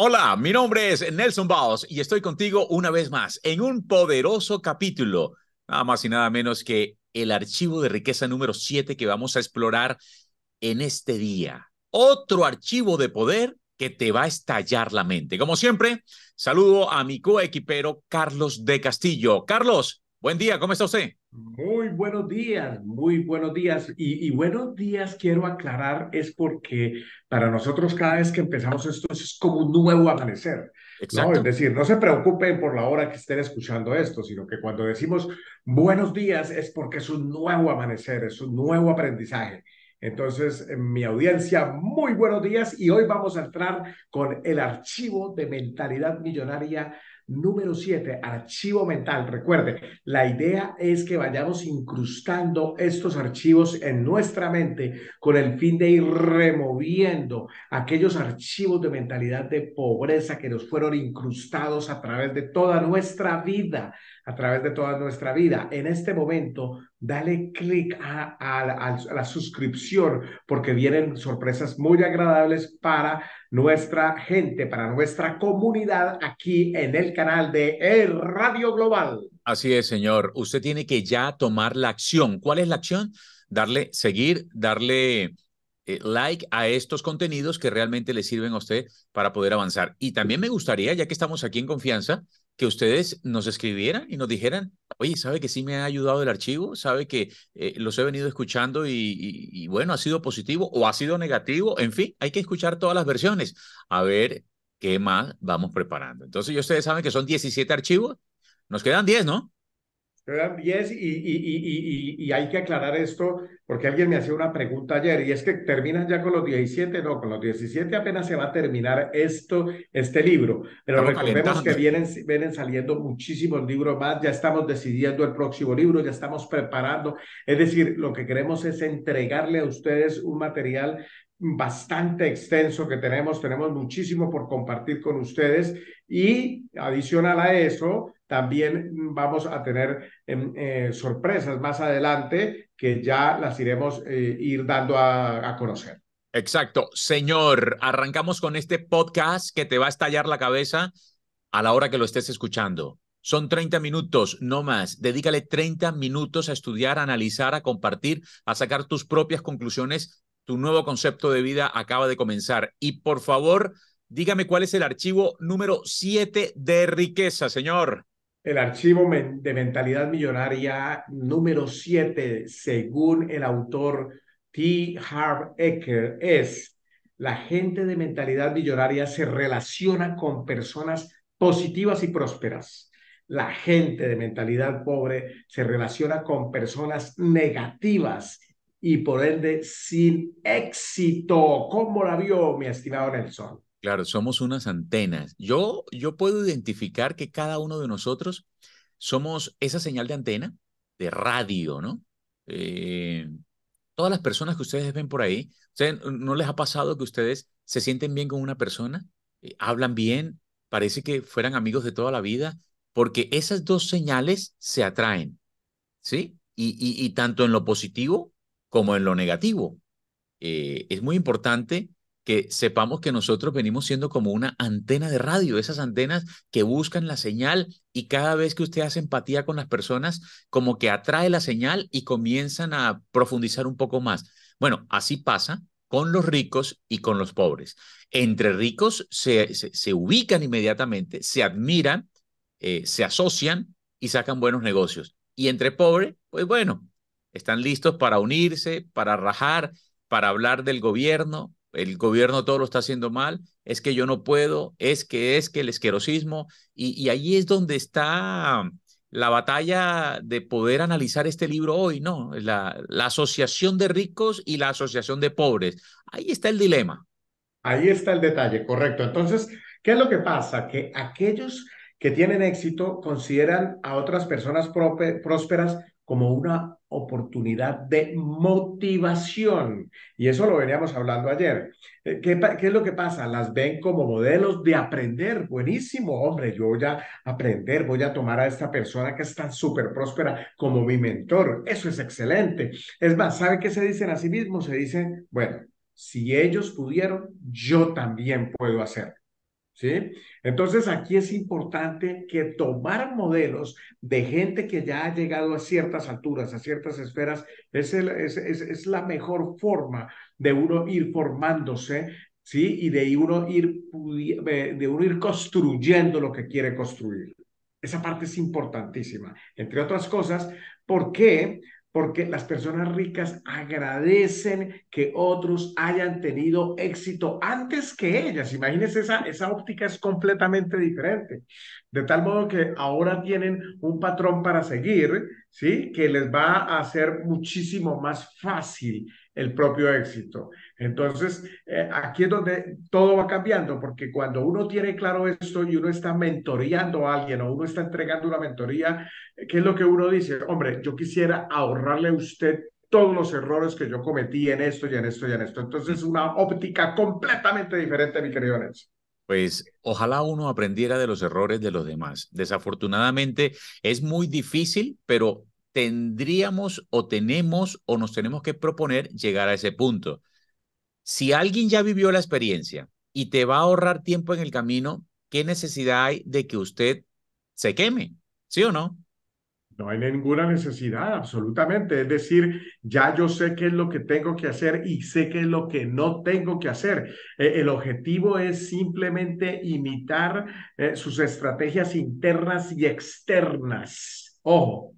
Hola, mi nombre es Nelson Baos y estoy contigo una vez más en un poderoso capítulo, nada más y nada menos que el archivo de riqueza número 7 que vamos a explorar en este día. Otro archivo de poder que te va a estallar la mente. Como siempre, saludo a mi coequipero Carlos de Castillo. Carlos, buen día, ¿cómo está usted? Muy buenos días, muy buenos días. Y, buenos días, quiero aclarar, es porque para nosotros cada vez que empezamos esto es como un nuevo amanecer. Es decir, no se preocupen por la hora que estén escuchando esto, sino que cuando decimos buenos días es porque es un nuevo amanecer, es un nuevo aprendizaje. Entonces, mi audiencia, muy buenos días y hoy vamos a entrar con el archivo de mentalidad millonaria Número siete, archivo mental. Recuerde, la idea es que vayamos incrustando estos archivos en nuestra mente con el fin de ir removiendo aquellos archivos de mentalidad de pobreza que nos fueron incrustados a través de toda nuestra vida, a través de toda nuestra vida. En este momento dale clic a, la suscripción porque vienen sorpresas muy agradables para nuestra gente, para nuestra comunidad aquí en el canal de e Radio Global. Así es, señor. Usted tiene que ya tomar la acción. ¿Cuál es la acción? Darle seguir, darle eh, like a estos contenidos que realmente le sirven a usted para poder avanzar. Y también me gustaría, ya que estamos aquí en confianza, que ustedes nos escribieran y nos dijeran, oye, ¿sabe que sí me ha ayudado el archivo? ¿Sabe que eh, los he venido escuchando y, bueno, ha sido positivo o ha sido negativo? En fin, hay que escuchar todas las versiones. A ver qué más vamos preparando. Entonces, ustedes saben que son 17 archivos. Nos quedan 10, ¿no? y, y, y, y, hay que aclarar esto porque alguien me hacía una pregunta ayer y es que terminan ya con los 17, no, con los 17 apenas se va a terminar esto, este libro, pero recordemos que vienen, vienen saliendo muchísimos libros más, ya estamos decidiendo el próximo libro, ya estamos preparando, es decir, lo que queremos es entregarle a ustedes un material bastante extenso que tenemos, tenemos muchísimo por compartir con ustedes y adicional a eso, también vamos a tener em, eh, sorpresas más adelante que ya las iremos eh, ir dando a, conocer. Exacto. Señor, arrancamos con este podcast que te va a estallar la cabeza a la hora que lo estés escuchando. Son 30 minutos, no más. Dedícale 30 minutos a estudiar, analizar, a compartir, a sacar tus propias conclusiones tu nuevo concepto de vida acaba de comenzar. Y por favor, dígame cuál es el archivo número 7 de riqueza, señor. El archivo de mentalidad millonaria número 7, según el autor T. Harv Eker, es la gente de mentalidad millonaria se relaciona con personas positivas y prósperas. La gente de mentalidad pobre se relaciona con personas negativas y por ende sin éxito. ¿Cómo la vio mi estimado Nelson? Claro, somos unas antenas. Yo, yo puedo identificar que cada uno de nosotros somos esa señal de antena, de radio, ¿no? Eh, todas las personas que ustedes ven por ahí, ¿no les ha pasado que ustedes se sienten bien con una persona? Eh, ¿Hablan bien? Parece que fueran amigos de toda la vida, porque esas dos señales se atraen, ¿sí? Y, y, y tanto en lo positivo como en lo negativo. Eh, es muy importante que sepamos que nosotros venimos siendo como una antena de radio, esas antenas que buscan la señal y cada vez que usted hace empatía con las personas, como que atrae la señal y comienzan a profundizar un poco más. Bueno, así pasa con los ricos y con los pobres. Entre ricos se, ubican inmediatamente, se admiran, eh, se asocian y sacan buenos negocios. Y entre pobres, pues bueno, están listos para unirse, para rajar, para hablar del gobierno. El gobierno todo lo está haciendo mal. Es que yo no puedo. Es que es que el esquerosismo. Y, y ahí es donde está la batalla de poder analizar este libro hoy, ¿no? La, la, asociación de ricos y la asociación de pobres. Ahí está el dilema. Ahí está el detalle, correcto. Entonces, ¿qué es lo que pasa? Que aquellos que tienen éxito consideran a otras personas prósperas como una oportunidad de motivación. Y eso lo veníamos hablando ayer. Eh, ¿Qué, es lo que pasa? Las ven como modelos de aprender. Buenísimo, hombre, yo voy a aprender, voy a tomar a esta persona que está súper próspera como mi mentor. Eso es excelente. Es más, ¿sabe qué se dicen a sí mismos? Se dicen, bueno, si ellos pudieron, yo también puedo hacer. ¿sí? Entonces aquí es importante que tomar modelos de gente que ya ha llegado a ciertas alturas, a ciertas esferas, es, es, la mejor forma de uno ir formándose, ¿sí? Y de uno ir, eh, de uno ir construyendo lo que quiere construir. Esa parte es importantísima, entre otras cosas, porque porque las personas ricas agradecen que otros hayan tenido éxito antes que ellas. Imagínense, esa, esa óptica es completamente diferente. De tal modo que ahora tienen un patrón para seguir, ¿sí? Que les va a hacer muchísimo más fácil el propio éxito. Entonces, eh, aquí es donde todo va cambiando, porque cuando uno tiene claro esto y uno está mentoreando a alguien o uno está entregando una mentoría, eh, ¿qué es lo que uno dice? Hombre, yo quisiera ahorrarle a usted todos los errores que yo cometí en esto y en esto y en esto. Entonces, una óptica completamente diferente, mi querido Nelson. Pues ojalá uno aprendiera de los errores de los demás. Desafortunadamente es muy difícil, pero tendríamos o tenemos o nos tenemos que proponer llegar a ese punto. Si alguien ya vivió la experiencia y te va a ahorrar tiempo en el camino, ¿qué necesidad hay de que usted se queme? ¿Sí o no? No hay ninguna necesidad, absolutamente. Es decir, ya yo sé qué es lo que tengo que hacer y sé qué es lo que no tengo que hacer. E, el objetivo es simplemente imitar eh, sus estrategias internas y externas. Ojo,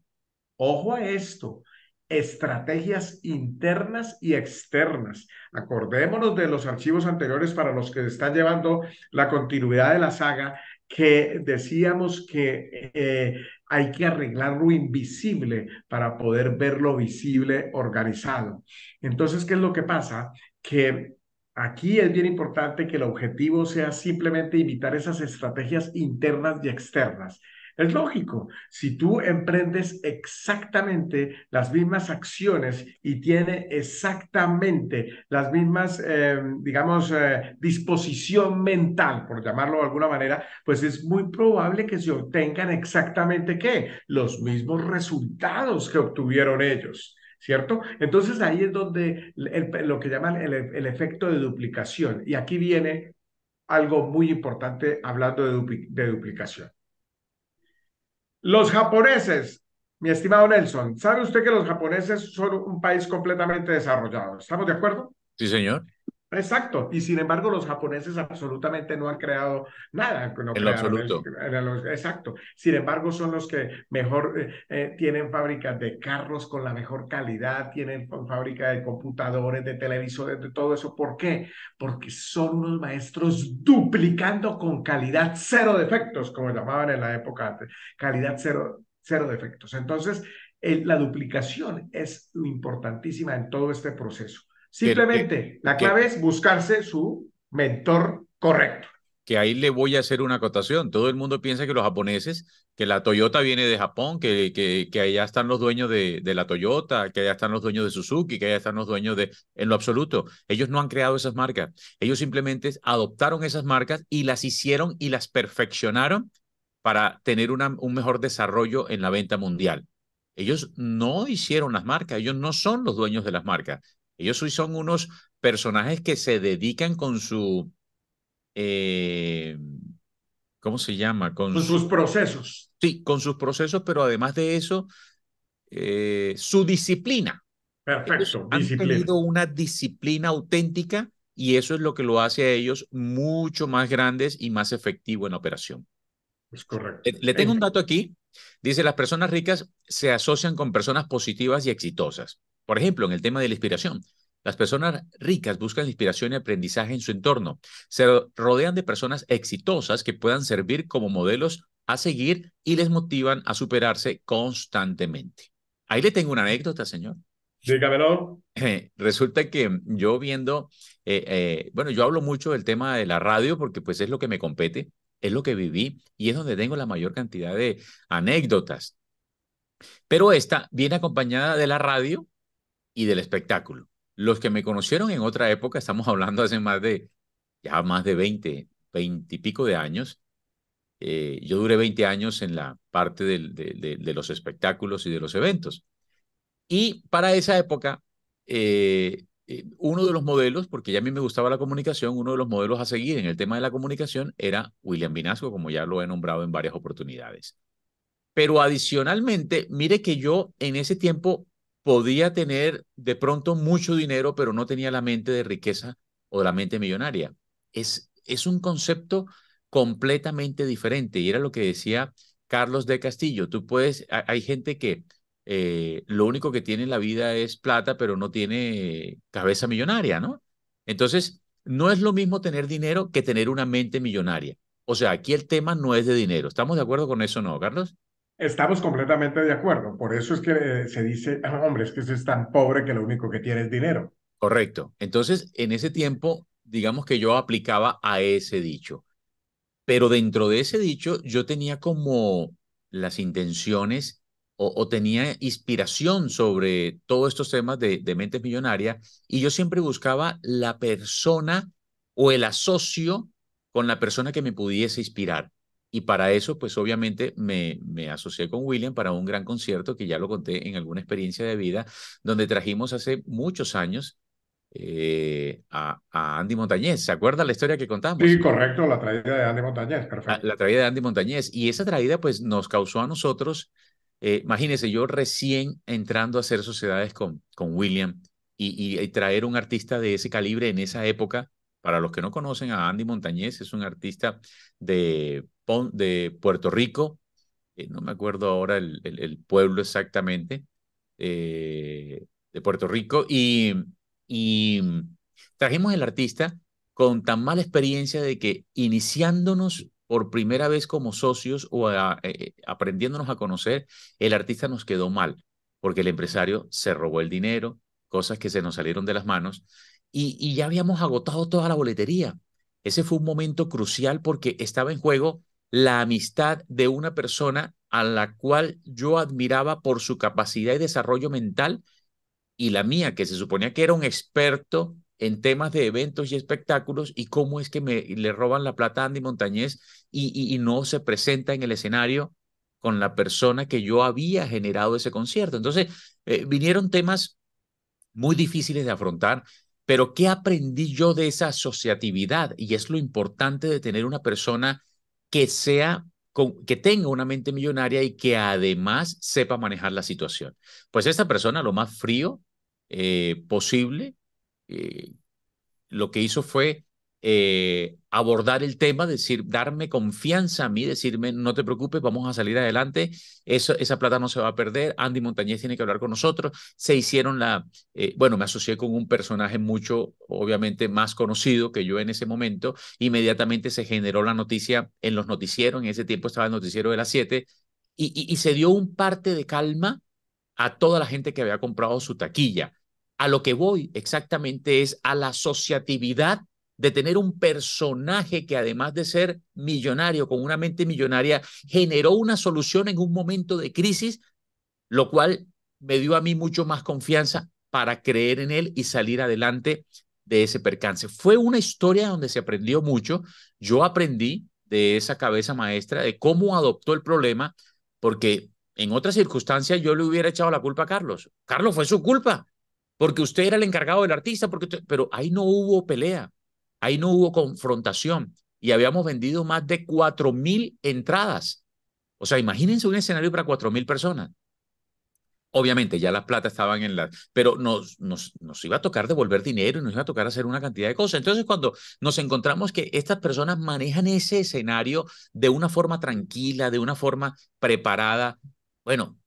Ojo a esto, estrategias internas y externas. Acordémonos de los archivos anteriores para los que están llevando la continuidad de la saga, que decíamos que eh, hay que arreglar lo invisible para poder ver lo visible organizado. Entonces, ¿qué es lo que pasa? Que Aquí es bien importante que el objetivo sea simplemente imitar esas estrategias internas y externas. Es lógico, si tú emprendes exactamente las mismas acciones y tiene exactamente las mismas, em, digamos, eh, disposición mental, por llamarlo de alguna manera, pues es muy probable que se obtengan exactamente qué? Los mismos resultados que obtuvieron ellos. ¿cierto? Entonces ahí es donde lo que llaman el, efecto de duplicación. Y aquí viene algo muy importante hablando de duplicación. Los japoneses, mi estimado Nelson, ¿sabe usted que los japoneses son un país completamente desarrollado? ¿Estamos de acuerdo? Sí, señor. Exacto, y sin embargo los japoneses absolutamente no han creado nada. en exacto. Sin embargo son los que mejor eh, eh, tienen fábricas de carros con la mejor calidad, tienen fábrica de computadores, de televisores, de todo eso. ¿Por qué? Porque son unos maestros duplicando con calidad cero defectos, como llamaban en la época Calidad cero, cero defectos. Entonces, la duplicación es importantísima en todo este proceso. Simplemente, la clave es buscarse su mentor correcto. Que ahí le voy a hacer una acotación. Todo el mundo piensa que los japoneses, que la Toyota viene de Japón, que, que, que allá están los dueños de, de la Toyota, que allá están los dueños de Suzuki, que allá están los dueños de... En lo absoluto, ellos no han creado esas marcas. Ellos simplemente adoptaron esas marcas y las hicieron y las perfeccionaron para tener una, un mejor desarrollo en la venta mundial. Ellos no hicieron las marcas, ellos no son los dueños de las marcas. Ellos son unos personajes que se dedican con su... Eh, ¿Cómo se llama? Con, sus procesos. Sí, con sus procesos, pero además de eso, eh, su disciplina. Perfecto, han tenido una disciplina auténtica y eso es lo que lo hace a ellos mucho más grandes y más efectivo en operación. Es correcto. Eh, le tengo un dato aquí. Dice, las personas ricas se asocian con personas positivas y exitosas. Por ejemplo, en el tema de la inspiración. Las personas ricas buscan inspiración y aprendizaje en su entorno. Se rodean de personas exitosas que puedan servir como modelos a seguir y les motivan a superarse constantemente. Ahí le tengo una anécdota, señor. Sí, eh, resulta que yo viendo, eh, eh, bueno, yo hablo mucho del tema de la radio porque pues es lo que me compete, es lo que viví y es donde tengo la mayor cantidad de anécdotas. Pero esta viene acompañada de la radio y del espectáculo. Los que me conocieron en otra época, estamos hablando hace más de, ya más de 20, 20 y pico de años, eh, yo duré 20 años en la parte de, los espectáculos y de los eventos. Y para esa época, eh, eh, uno de los modelos, porque ya a mí me gustaba la comunicación, uno de los modelos a seguir en el tema de la comunicación era William Vinasco, como ya lo he nombrado en varias oportunidades. Pero adicionalmente, mire que yo en ese tiempo podía tener de pronto mucho dinero, pero no tenía la mente de riqueza o la mente millonaria. Es, es un concepto completamente diferente y era lo que decía Carlos de Castillo. Tú puedes, hay gente que eh, lo único que tiene en la vida es plata, pero no tiene cabeza millonaria, ¿no? Entonces, no es lo mismo tener dinero que tener una mente millonaria. O sea, aquí el tema no es de dinero. ¿Estamos de acuerdo con eso, no, Carlos? Estamos completamente de acuerdo. Por eso es que eh, se dice, ah, hombre, es que es tan pobre que lo único que tiene es dinero. Correcto. Entonces, en ese tiempo, digamos que yo aplicaba a ese dicho. Pero dentro de ese dicho, yo tenía como las intenciones o, tenía inspiración sobre todos estos temas de, de mentes millonarias y yo siempre buscaba la persona o el asocio con la persona que me pudiese inspirar. Y para eso, pues obviamente me, me, asocié con William para un gran concierto que ya lo conté en alguna experiencia de vida, donde trajimos hace muchos años eh, a, Andy Montañez. ¿Se acuerda la historia que contamos? Sí, correcto, la traída de Andy Montañez, ah, perfecto. La, traída de Andy Montañez. Y esa traída, pues nos causó a nosotros, eh, imagínense, yo recién entrando a hacer sociedades con, con William y traer un artista de ese calibre en esa época para los que no conocen a Andy Montañez, es un artista de, Puerto Rico, eh, no me acuerdo ahora el, pueblo exactamente, eh, de Puerto Rico, y, trajimos el artista con tan mala experiencia de que iniciándonos por primera vez como socios o eh, aprendiéndonos a conocer, el artista nos quedó mal, porque el empresario se robó el dinero, cosas que se nos salieron de las manos, y, ya habíamos agotado toda la boletería. Ese fue un momento crucial porque estaba en juego la amistad de una persona a la cual yo admiraba por su capacidad y desarrollo mental y la mía, que se suponía que era un experto en temas de eventos y espectáculos y cómo es que me, le roban la plata a Andy Montañés y, no se presenta en el escenario con la persona que yo había generado ese concierto. Entonces, eh, vinieron temas muy difíciles de afrontar pero ¿qué aprendí yo de esa asociatividad? Y es lo importante de tener una persona que sea que tenga una mente millonaria y que además sepa manejar la situación. Pues esta persona, lo más frío eh, posible, eh, lo que hizo fue eh, abordar el tema, decir, darme confianza a mí, decirme, no te preocupes, vamos a salir adelante, esa plata no se va a perder, Andy Montañez tiene que hablar con nosotros, se hicieron la, eh, bueno, me asocié con un personaje mucho, obviamente, más conocido que yo en ese momento, inmediatamente se generó la noticia en los noticieros, en ese tiempo estaba el noticiero de las 7, y, y, y se dio un parte de calma a toda la gente que había comprado su taquilla. A lo que voy exactamente es a la asociatividad de tener un personaje que además de ser millonario, con una mente millonaria, generó una solución en un momento de crisis, lo cual me dio a mí mucho más confianza para creer en él y salir adelante de ese percance. Fue una historia donde se aprendió mucho. Yo aprendí de esa cabeza maestra, de cómo adoptó el problema, porque en otras circunstancias yo le hubiera echado la culpa a Carlos. Carlos fue su culpa, porque usted era el encargado del artista, porque pero ahí no hubo pelea. Ahí no hubo confrontación y habíamos vendido más de 4.000 entradas. O sea, imagínense un escenario para 4.000 personas. Obviamente, ya las plata estaban en la... Pero nos, nos, iba a tocar devolver dinero y nos iba a tocar hacer una cantidad de cosas. Entonces, cuando nos encontramos que estas personas manejan ese escenario de una forma tranquila, de una forma preparada, bueno,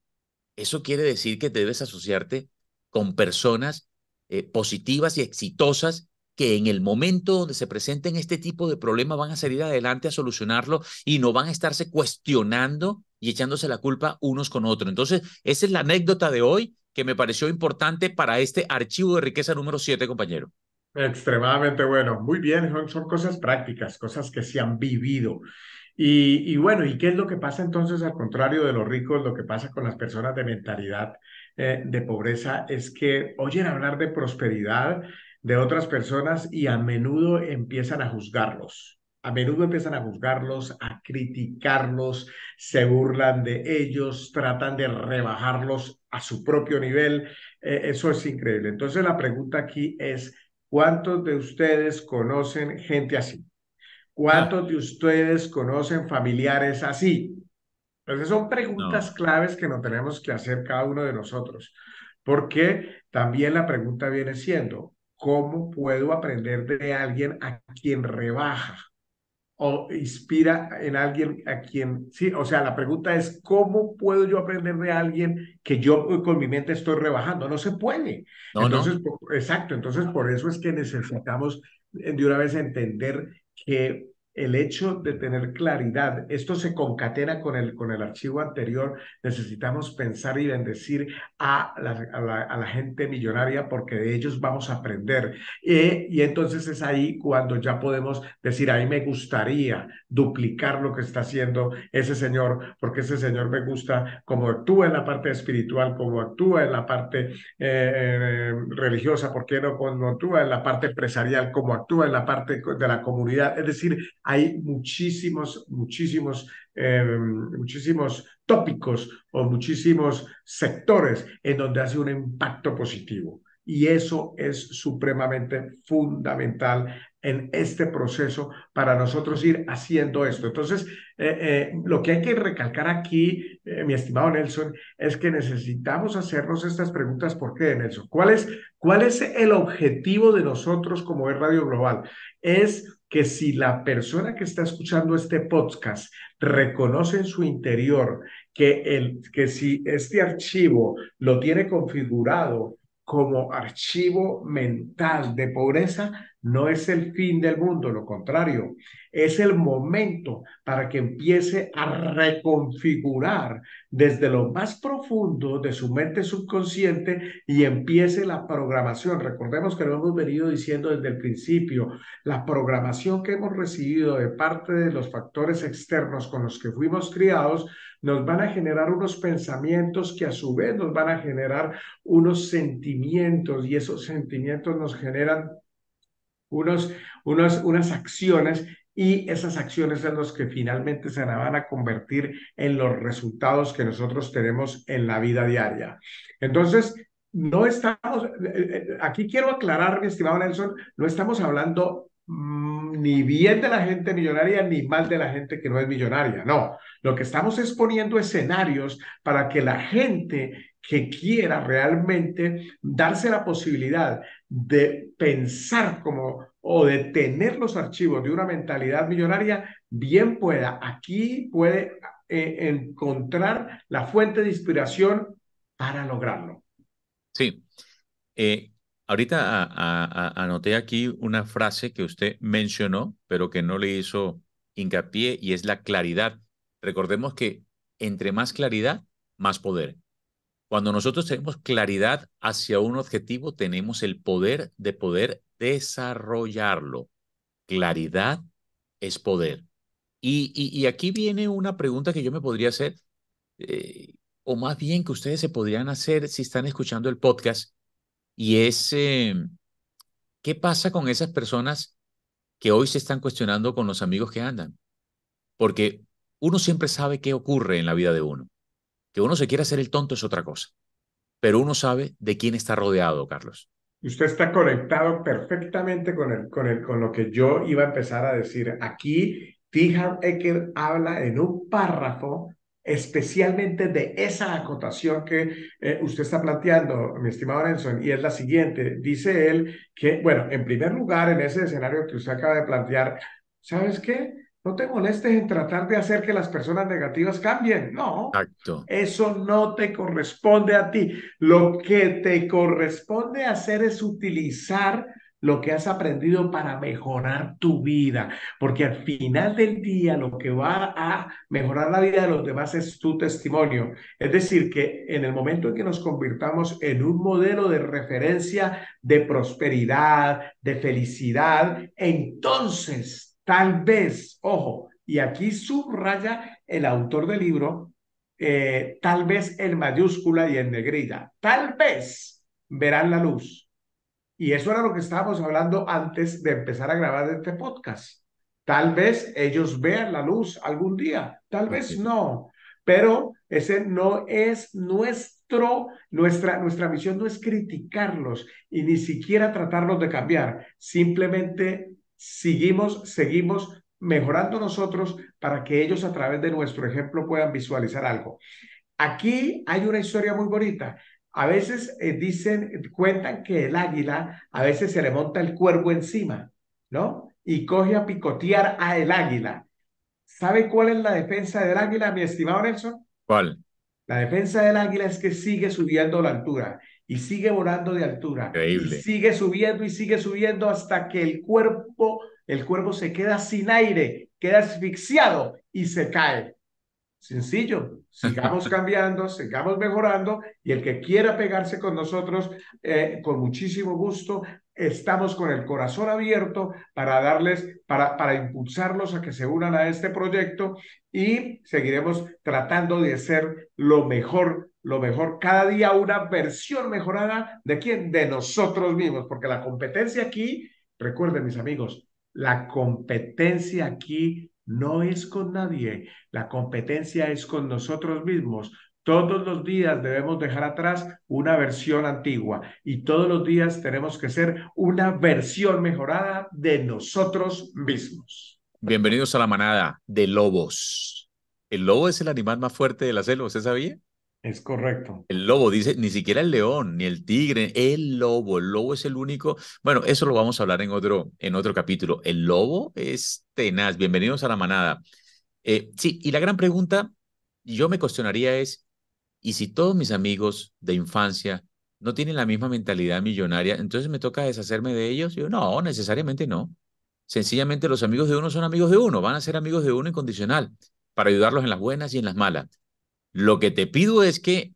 eso quiere decir que debes asociarte con personas eh, positivas y exitosas que en el momento donde se presenten este tipo de problemas van a salir adelante a solucionarlo y no van a estarse cuestionando y echándose la culpa unos con otros. Entonces, esa es la anécdota de hoy que me pareció importante para este archivo de riqueza número 7, compañero. Extremadamente bueno. Muy bien, son, cosas prácticas, cosas que se han vivido. Y, bueno, ¿y qué es lo que pasa entonces al contrario de los ricos? Lo que pasa con las personas de mentalidad eh, de pobreza es que oyen hablar de prosperidad de otras personas y a menudo empiezan a juzgarlos. A menudo empiezan a juzgarlos, a criticarlos, se burlan de ellos, tratan de rebajarlos a su propio nivel. Eh, eso es increíble. Entonces la pregunta aquí es, ¿cuántos de ustedes conocen gente así? ¿Cuántos ah. de ustedes conocen familiares así? Entonces pues, son preguntas claves que nos tenemos que hacer cada uno de nosotros, porque también la pregunta viene siendo, ¿Cómo puedo aprender de alguien a quien rebaja? o inspira en alguien a quien, sí, o sea, la pregunta es, ¿cómo puedo yo aprender de alguien que yo con mi mente estoy rebajando? No se puede. No, exacto, entonces por eso es que necesitamos eh, de una vez entender que el hecho de tener claridad, esto se concatena con el, con el archivo anterior, necesitamos pensar y bendecir a la, a la, gente millonaria porque de ellos vamos a aprender. y entonces es ahí cuando ya podemos decir, ahí me gustaría duplicar lo que está haciendo ese señor, porque ese señor me gusta como actúa en la parte espiritual, como actúa en la parte eh, eh, religiosa, ¿por qué no? Como actúa en la parte empresarial, como actúa en la parte de la comunidad. Es decir, hay muchísimos, muchísimos, eh, muchísimos tópicos o muchísimos sectores en donde hace un impacto positivo y eso es supremamente fundamental en este proceso para nosotros ir haciendo esto. Entonces, eh, eh, lo que hay que recalcar aquí, eh, mi estimado Nelson, es que necesitamos hacernos estas preguntas. ¿Por qué, Nelson? ¿Cuál es, cuál es el objetivo de nosotros como es Radio Global? Es que si la persona que está escuchando este podcast reconoce en su interior que, el, que si este archivo lo tiene configurado como archivo mental de pobreza no es el fin del mundo, lo contrario, es el momento para que empiece a reconfigurar desde lo más profundo de su mente subconsciente y empiece la programación. Recordemos que lo hemos venido diciendo desde el principio, la programación que hemos recibido de parte de los factores externos con los que fuimos criados nos van a generar unos pensamientos que a su vez nos van a generar unos sentimientos y esos sentimientos nos generan unos, unos, unas acciones y esas acciones son las que finalmente se van a convertir en los resultados que nosotros tenemos en la vida diaria. Entonces, no estamos, aquí quiero aclarar, mi estimado Nelson, no estamos hablando mm, ni bien de la gente millonaria ni mal de la gente que no es millonaria, no. Lo que estamos es poniendo escenarios para que la gente que quiera realmente darse la posibilidad de pensar como o de tener los archivos de una mentalidad millonaria, bien pueda. Aquí puede eh, encontrar la fuente de inspiración para lograrlo. Sí. Eh, ahorita anoté aquí una frase que usted mencionó, pero que no le hizo hincapié, y es la claridad. Recordemos que entre más claridad, más poder. Cuando nosotros tenemos claridad hacia un objetivo, tenemos el poder de poder desarrollarlo. Claridad es poder. Y, y, aquí viene una pregunta que yo me podría hacer, eh, o más bien que ustedes se podrían hacer si están escuchando el podcast, y es, em, ¿qué pasa con esas personas que hoy se están cuestionando con los amigos que andan? Porque uno siempre sabe qué ocurre en la vida de uno. Que uno se quiera hacer el tonto es otra cosa, pero uno sabe de quién está rodeado, Carlos. Usted está conectado perfectamente con, el, con, el, con lo que yo iba a empezar a decir. Aquí, Tijan Ecker habla en un párrafo especialmente de esa acotación que eh, usted está planteando, mi estimado Nelson, y es la siguiente. Dice él que, bueno, en primer lugar, en ese escenario que usted acaba de plantear, ¿sabes qué? No te molestes en tratar de hacer que las personas negativas cambien. No. Exacto. Eso no te corresponde a ti. Lo que te corresponde hacer es utilizar lo que has aprendido para mejorar tu vida, porque al final del día lo que va a mejorar la vida de los demás es tu testimonio. Es decir, que en el momento en que nos convirtamos en un modelo de referencia de prosperidad, de felicidad, entonces Tal vez, ojo, y aquí subraya el autor del libro, eh, tal vez en mayúscula y en negrita, tal vez verán la luz. Y eso era lo que estábamos hablando antes de empezar a grabar este podcast. Tal vez ellos vean la luz algún día, tal vez no, pero ese no es nuestro, nuestra, nuestra misión no es criticarlos y ni siquiera tratarlos de cambiar, simplemente seguimos, seguimos mejorando nosotros para que ellos a través de nuestro ejemplo puedan visualizar algo. Aquí hay una historia muy bonita. A veces eh, dicen, cuentan que el águila a veces se le monta el cuervo encima, ¿no? Y coge a picotear a el águila. ¿Sabe cuál es la defensa del águila, mi estimado Nelson? ¿Cuál? La defensa del águila es que sigue subiendo la altura y sigue volando de altura. Y sigue subiendo y sigue subiendo hasta que el cuerpo, el cuerpo se queda sin aire, queda asfixiado y se cae. Sencillo, sigamos cambiando, sigamos mejorando y el que quiera pegarse con nosotros, eh, con muchísimo gusto, estamos con el corazón abierto para darles, para, para impulsarlos a que se unan a este proyecto y seguiremos tratando de hacer lo mejor lo mejor, cada día una versión mejorada de quién? De nosotros mismos, porque la competencia aquí, recuerden mis amigos, la competencia aquí no es con nadie, la competencia es con nosotros mismos. Todos los días debemos dejar atrás una versión antigua y todos los días tenemos que ser una versión mejorada de nosotros mismos. Bienvenidos a la manada de lobos. El lobo es el animal más fuerte de la selva, ¿usted sabía? Es correcto. El lobo dice, ni siquiera el león, ni el tigre, el lobo. El lobo es el único. Bueno, eso lo vamos a hablar en otro, en otro capítulo. El lobo es tenaz. Bienvenidos a la manada. Eh, sí, y la gran pregunta, yo me cuestionaría es, ¿y si todos mis amigos de infancia no tienen la misma mentalidad millonaria, entonces me toca deshacerme de ellos? Yo, no, necesariamente no. Sencillamente los amigos de uno son amigos de uno, van a ser amigos de uno incondicional para ayudarlos en las buenas y en las malas. Lo que te pido es que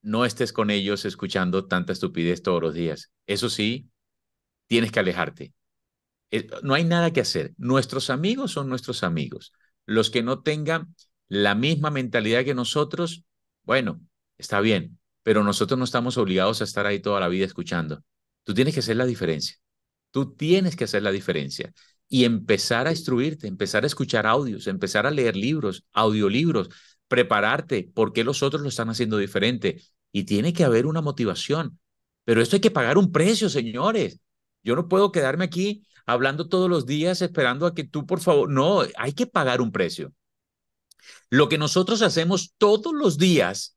no estés con ellos escuchando tanta estupidez todos los días. Eso sí, tienes que alejarte. No hay nada que hacer. Nuestros amigos son nuestros amigos. Los que no tengan la misma mentalidad que nosotros, bueno, está bien, pero nosotros no estamos obligados a estar ahí toda la vida escuchando. Tú tienes que hacer la diferencia. Tú tienes que hacer la diferencia y empezar a instruirte, empezar a escuchar audios, empezar a leer libros, audiolibros, prepararte, porque los otros lo están haciendo diferente. Y tiene que haber una motivación. Pero esto hay que pagar un precio, señores. Yo no puedo quedarme aquí hablando todos los días esperando a que tú, por favor, no, hay que pagar un precio. Lo que nosotros hacemos todos los días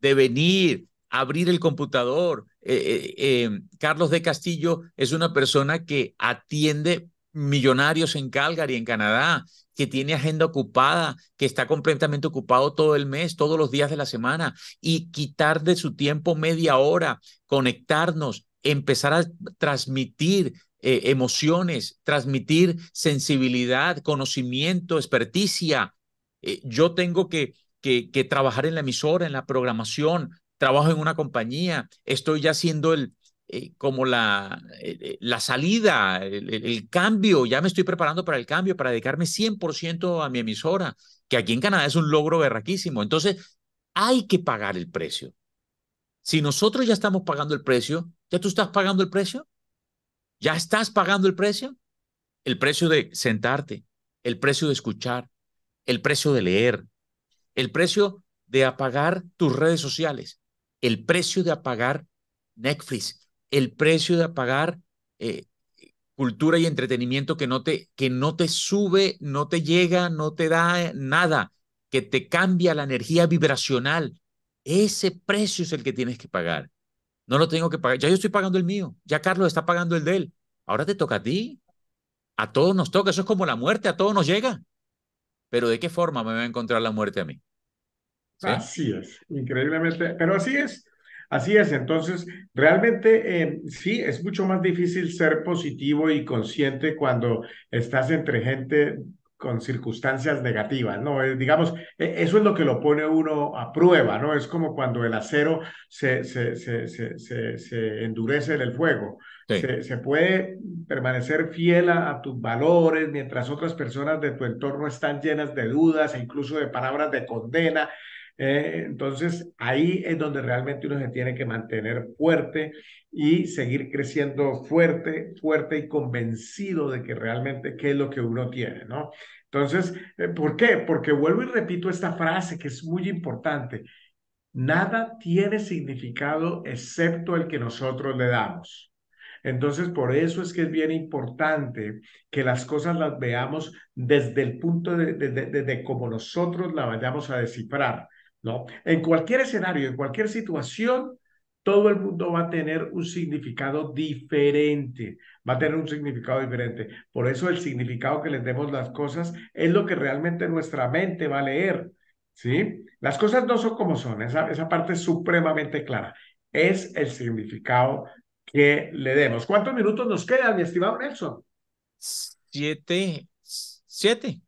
de venir, abrir el computador. Eh, eh, eh, Carlos de Castillo es una persona que atiende millonarios en Calgary, en Canadá, que tiene agenda ocupada, que está completamente ocupado todo el mes, todos los días de la semana, y quitar de su tiempo media hora, conectarnos, empezar a transmitir eh, emociones, transmitir sensibilidad, conocimiento, experticia. Eh, yo tengo que, que, que trabajar en la emisora, en la programación, trabajo en una compañía, estoy ya siendo el, eh, como la, eh, eh, la salida, el, cambio, ya me estoy preparando para el cambio, para dedicarme 100% a mi emisora, que aquí en Canadá es un logro berraquísimo. Entonces, hay que pagar el precio. Si nosotros ya estamos pagando el precio, ¿ya tú estás pagando el precio? ¿Ya estás pagando el precio? El precio de sentarte, el precio de escuchar, el precio de leer, el precio de apagar tus redes sociales, el precio de apagar Netflix, el precio de pagar eh, cultura y entretenimiento que no, te, que no te sube, no te llega, no te da eh, nada, que te cambia la energía vibracional. Ese precio es el que tienes que pagar. No lo tengo que pagar. Ya yo estoy pagando el mío. Ya Carlos está pagando el de él. Ahora te toca a ti. A todos nos toca. Eso es como la muerte. A todos nos llega. Pero ¿de qué forma me va a encontrar la muerte a mí? Así es. Increíblemente. Pero así es. Así es, entonces, realmente eh, sí, es mucho más difícil ser positivo y consciente cuando estás entre gente con circunstancias negativas, ¿no? Eh, digamos, e, eso es lo que lo pone uno a prueba, ¿no? Es como cuando el acero se, endurece en el fuego. Se, puede permanecer fiel a, tus valores mientras otras personas de tu entorno están llenas de dudas e incluso de palabras de condena eh, entonces, ahí es donde realmente uno se tiene que mantener fuerte y seguir creciendo fuerte, fuerte y convencido de que realmente qué es lo que uno tiene, ¿no? Entonces, eh, ¿por qué? Porque vuelvo y repito esta frase que es muy importante. Nada tiene significado excepto el que nosotros le damos. Entonces, por eso es que es bien importante que las cosas las veamos desde el punto de, de, cómo nosotros la vayamos a descifrar. ¿no? En cualquier escenario, en cualquier situación, todo el mundo va a tener un significado diferente, va a tener un significado diferente. Por eso el significado que le demos las cosas es lo que realmente nuestra mente va a leer, ¿sí? Las cosas no son como son, esa, esa parte es supremamente clara. Es el significado que le demos. ¿Cuántos minutos nos quedan, mi estimado Nelson? Siete, siete.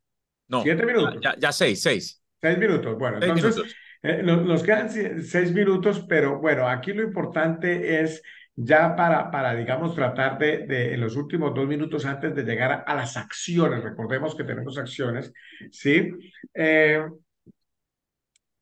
No, siete minutos. Ya, seis, seis. Seis minutos. Bueno, entonces... Minutos eh, nos quedan seis minutos, pero bueno, aquí lo importante es ya para, para digamos, tratar de, de en los últimos dos minutos antes de llegar a, las acciones, recordemos que tenemos acciones, ¿sí? Eh,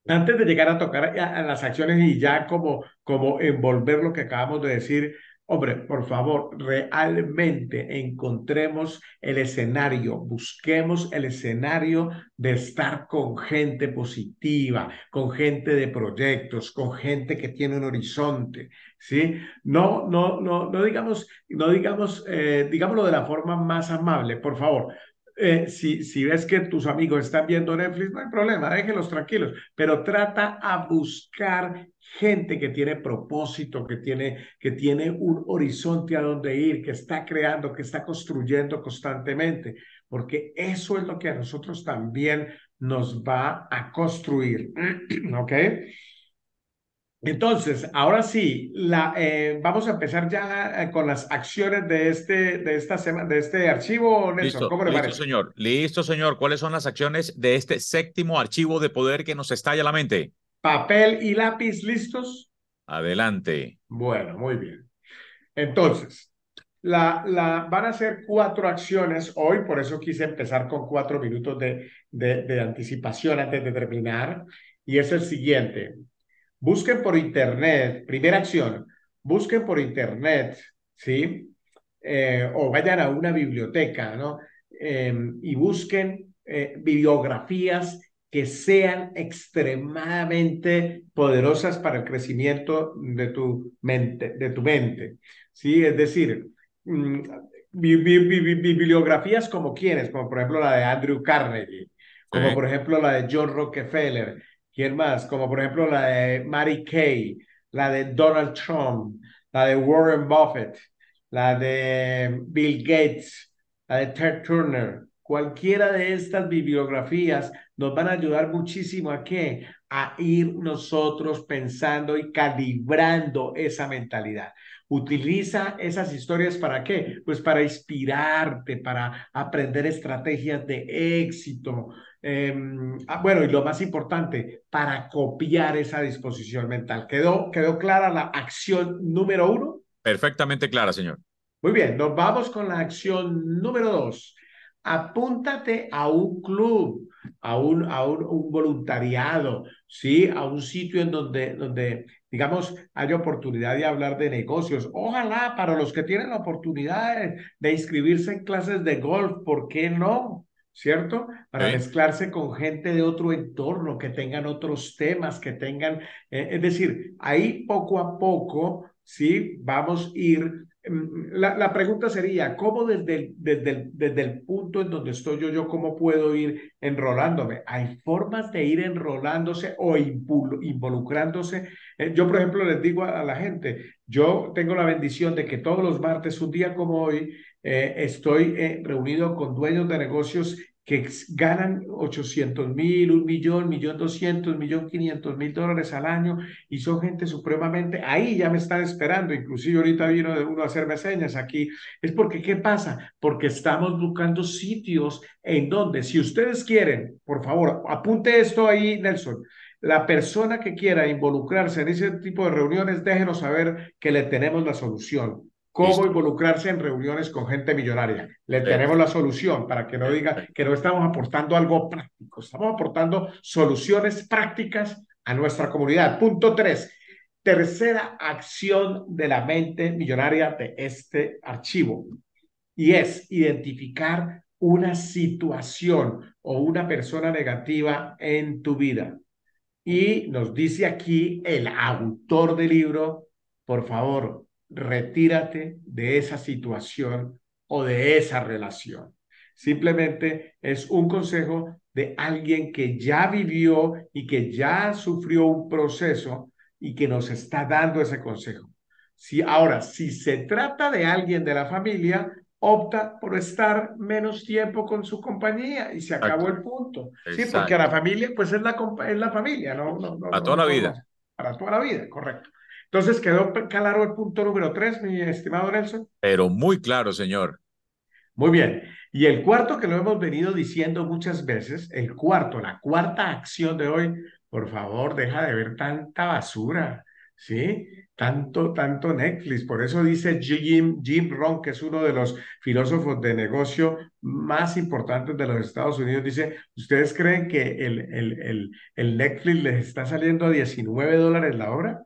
antes de llegar a tocar eh, a, a, las acciones y ya como, como envolver lo que acabamos de decir Hombre, por favor, realmente encontremos el escenario, busquemos el escenario de estar con gente positiva, con gente de proyectos, con gente que tiene un horizonte, ¿sí? No, no, no, no digamos, no digamos, eh, digámoslo de la forma más amable, por favor, eh, si, ves que tus amigos están viendo Netflix, no hay problema, déjenlos tranquilos, pero trata a buscar gente que tiene propósito, que tiene, que tiene un horizonte a donde ir, que está creando, que está construyendo constantemente, porque eso es lo que a nosotros también nos va a construir, ¿ok? Entonces, ahora sí, la, eh, vamos a empezar ya eh, con las acciones de este, de esta semana, de este archivo, Nelson. Listo, ¿Cómo le señor. Listo, señor. ¿Cuáles son las acciones de este séptimo archivo de poder que nos estalla la mente? Papel y lápiz listos. Adelante. Bueno, muy bien. Entonces, la, la, van a ser cuatro acciones hoy, por eso quise empezar con cuatro minutos de, de, de anticipación antes de terminar. Y es el siguiente. Busquen por internet, primera acción, busquen por internet, ¿sí? Eh, o vayan a una biblioteca, ¿no? Em, y busquen eh, bibliografías que sean extremadamente poderosas para el crecimiento de tu mente, de tu mente, ¿sí? Es decir, mm, bibliografías como quienes, como por ejemplo la de Andrew Carnegie, como por ejemplo la de John Rockefeller, ¿Quién más? Como por ejemplo la de Mary Kay, la de Donald Trump, la de Warren Buffett, la de Bill Gates, la de Ted Turner. Cualquiera de estas bibliografías nos van a ayudar muchísimo a qué? A ir nosotros pensando y calibrando esa mentalidad. Utiliza esas historias para qué? Pues para inspirarte, para aprender estrategias de éxito. Em, ah, bueno, y lo más importante, para copiar esa disposición mental. ¿Quedó, quedó clara la acción número uno? Perfectamente clara, señor. Muy bien, nos vamos con la acción número dos. Apúntate a un club a un, a un, voluntariado, ¿sí? a un sitio en donde, donde, digamos, hay oportunidad de hablar de negocios. Ojalá para los que tienen la oportunidad de, inscribirse en clases de golf, ¿por qué no? ¿Cierto? Para mezclarse con gente de otro entorno, que tengan otros temas, que tengan, eh, es decir, ahí poco a poco, ¿sí? Vamos a ir Mm, la, pregunta sería, ¿cómo desde el, desde, desde el punto en donde estoy yo, yo cómo puedo ir enrolándome? ¿Hay formas de ir enrolándose o involucrándose? Eh, yo, por ejemplo, les digo a, la gente, yo tengo la bendición de que todos los martes, un día como hoy, eh, estoy eh, reunido con dueños de negocios que ganan 800 mil, un millón, millón doscientos, millón quinientos mil dólares al año y son gente supremamente, ahí ya me están esperando, inclusive ahorita vino de uno a hacerme señas aquí, es porque ¿qué pasa? Porque estamos buscando sitios en donde, si ustedes quieren, por favor, apunte esto ahí, Nelson, la persona que quiera involucrarse en ese tipo de reuniones, déjenos saber que le tenemos la solución cómo involucrarse en reuniones con gente millonaria. Le tenemos la solución para que no diga que no estamos aportando algo práctico, estamos aportando soluciones prácticas a nuestra comunidad. Punto tres, tercera acción de la mente millonaria de este archivo y es identificar una situación o una persona negativa en tu vida. Y nos dice aquí el autor del libro, por favor, retírate de esa situación o de esa relación. Simplemente es un consejo de alguien que ya vivió y que ya sufrió un proceso y que nos está dando ese consejo. Si ahora, si se trata de alguien de la familia, opta por estar menos tiempo con su compañía y se acabó el punto. Sí, porque a la familia, pues es la, es la familia, ¿no? para toda la vida. Para toda la vida, correcto. Entonces quedó claro el punto número tres, mi estimado Nelson. Pero muy claro, señor. Muy bien. Y el cuarto que lo hemos venido diciendo muchas veces, el cuarto, la cuarta acción de hoy, por favor, deja de ver tanta basura, ¿sí? Tanto, tanto Netflix. Por eso dice Jim, Jim Ron, que es uno de los filósofos de negocio más importantes de los Estados Unidos, dice, ¿ustedes creen que el, el, el, el Netflix les está saliendo a 19 dólares la hora?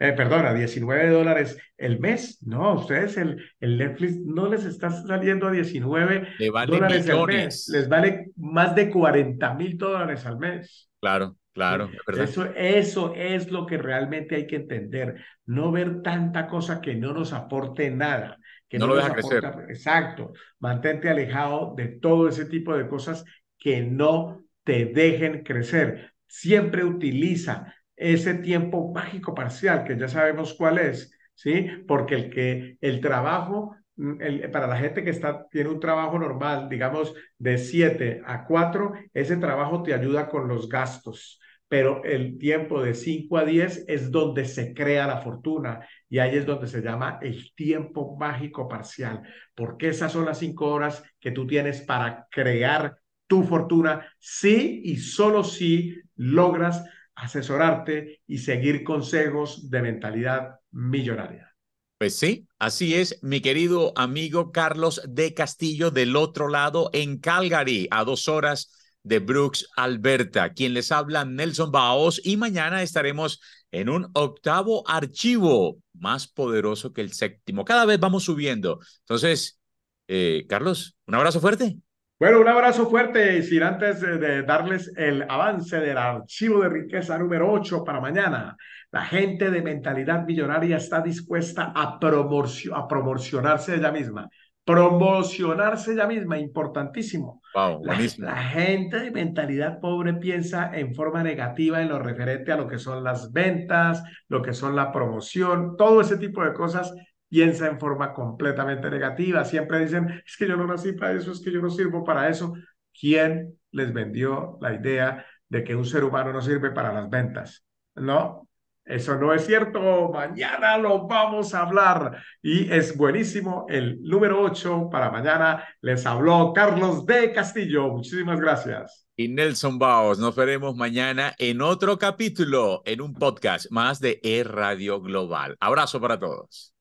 Perdona, eh, perdón, a 19 dólares el mes. No, ustedes el, el Netflix no les está saliendo a 19 dólares al mes. Les vale más de 40 mil dólares al mes. Claro, claro. eso, eso es lo que realmente hay que entender. No ver tanta cosa que no nos aporte nada. Que no, no lo deja crecer. Exacto. Mantente alejado de todo ese tipo de cosas que no te dejen crecer. Siempre utiliza ese tiempo mágico parcial, que ya sabemos cuál es, ¿sí? Porque el que el trabajo, mm, para la gente que está, tiene un trabajo normal, digamos, de 7 a 4, ese trabajo te ayuda con los gastos, pero el tiempo de 5 a 10 es donde se crea la fortuna y ahí es donde se llama el tiempo mágico parcial, porque esas son las 5 horas que tú tienes para crear tu fortuna Sí y solo si logras asesorarte y seguir consejos de mentalidad millonaria. Pues sí, así es, mi querido amigo Carlos de Castillo del otro lado en Calgary, a dos horas de Brooks, Alberta. Quien les habla, Nelson Baos, y mañana estaremos en un octavo archivo más poderoso que el séptimo. Cada vez vamos subiendo. Entonces, eh, Carlos, un abrazo fuerte. Bueno, un abrazo fuerte y sin antes de, darles el avance del archivo de riqueza número 8 para mañana. La gente de mentalidad millonaria está dispuesta a, promocionarse ella misma. Promocionarse ella misma, importantísimo. Wow, la, la, gente de mentalidad pobre piensa en forma negativa en lo referente a lo que son las ventas, lo que son la promoción, todo ese tipo de cosas piensa en forma completamente negativa. Siempre dicen, es que yo no nací para eso, es que yo no sirvo para eso. ¿Quién les vendió la idea de que un ser humano no sirve para las ventas? No, eso no es cierto. Mañana lo vamos a hablar. Y es buenísimo. El número 8 para mañana les habló Carlos de Castillo. Muchísimas gracias. Y Nelson Baos, nos veremos mañana en otro capítulo, en un podcast más de E Radio Global. Abrazo para todos.